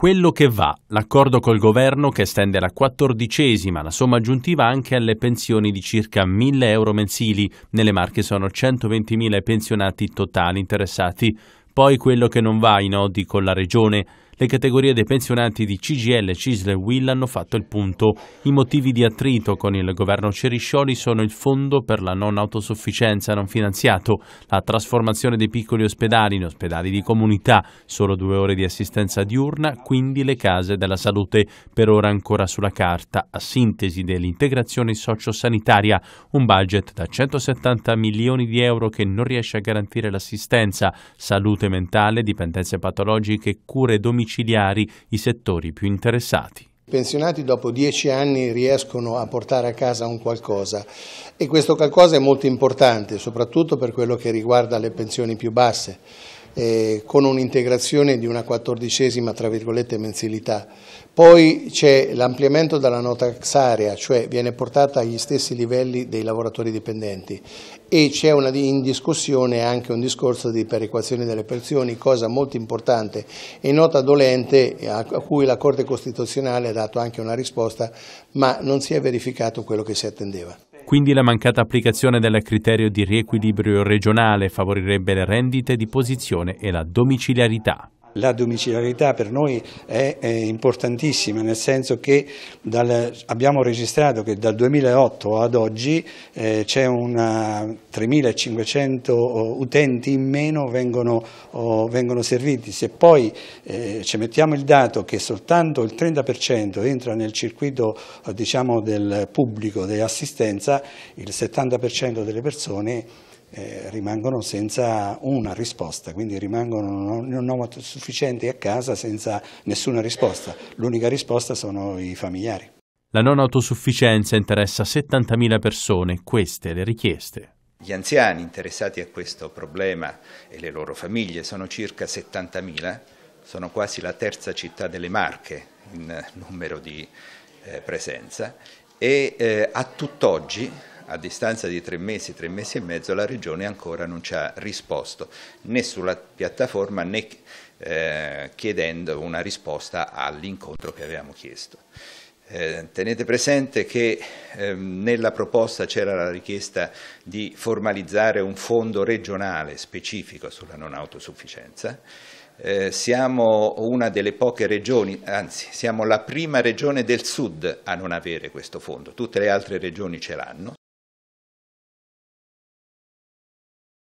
quello che va, l'accordo col governo che estende la quattordicesima, la somma aggiuntiva anche alle pensioni di circa 1000 euro mensili. Nelle Marche sono 120.000 pensionati totali interessati. Poi quello che non va, i nodi con la regione. Le categorie dei pensionati di CGL, Cisle e Will hanno fatto il punto. I motivi di attrito con il governo Ceriscioli sono il fondo per la non autosufficienza non finanziato, la trasformazione dei piccoli ospedali in ospedali di comunità, solo due ore di assistenza diurna, quindi le case della salute, per ora ancora sulla carta, a sintesi dell'integrazione sociosanitaria, un budget da 170 milioni di euro che non riesce a garantire l'assistenza, salute mentale, dipendenze patologiche, cure domiciliari domiciliari, i settori più interessati. I pensionati dopo dieci anni riescono a portare a casa un qualcosa e questo qualcosa è molto importante, soprattutto per quello che riguarda le pensioni più basse eh, con un'integrazione di una quattordicesima tra virgolette mensilità. Poi c'è l'ampliamento della nota area, cioè viene portata agli stessi livelli dei lavoratori dipendenti e c'è in discussione anche un discorso di perequazione delle pensioni, cosa molto importante e nota dolente a cui la Corte Costituzionale ha dato anche una risposta, ma non si è verificato quello che si attendeva. Quindi la mancata applicazione del criterio di riequilibrio regionale favorirebbe le rendite di posizione e la domiciliarità. La domiciliarità per noi è, è importantissima, nel senso che dal, abbiamo registrato che dal 2008 ad oggi eh, c'è 3.500 eh, utenti in meno vengono, oh, vengono serviti. Se poi eh, ci mettiamo il dato che soltanto il 30% entra nel circuito eh, diciamo, del pubblico dell'assistenza, il 70% delle persone eh, rimangono senza una risposta, quindi rimangono non autosufficienti a casa senza nessuna risposta. L'unica risposta sono i familiari. La non autosufficienza interessa 70.000 persone, queste le richieste. Gli anziani interessati a questo problema e le loro famiglie sono circa 70.000, sono quasi la terza città delle Marche in numero di eh, presenza e eh, a tutt'oggi a distanza di tre mesi, tre mesi e mezzo, la Regione ancora non ci ha risposto né sulla piattaforma né eh, chiedendo una risposta all'incontro che avevamo chiesto. Eh, tenete presente che eh, nella proposta c'era la richiesta di formalizzare un fondo regionale specifico sulla non autosufficienza. Eh, siamo una delle poche regioni, anzi siamo la prima regione del sud a non avere questo fondo, tutte le altre regioni ce l'hanno.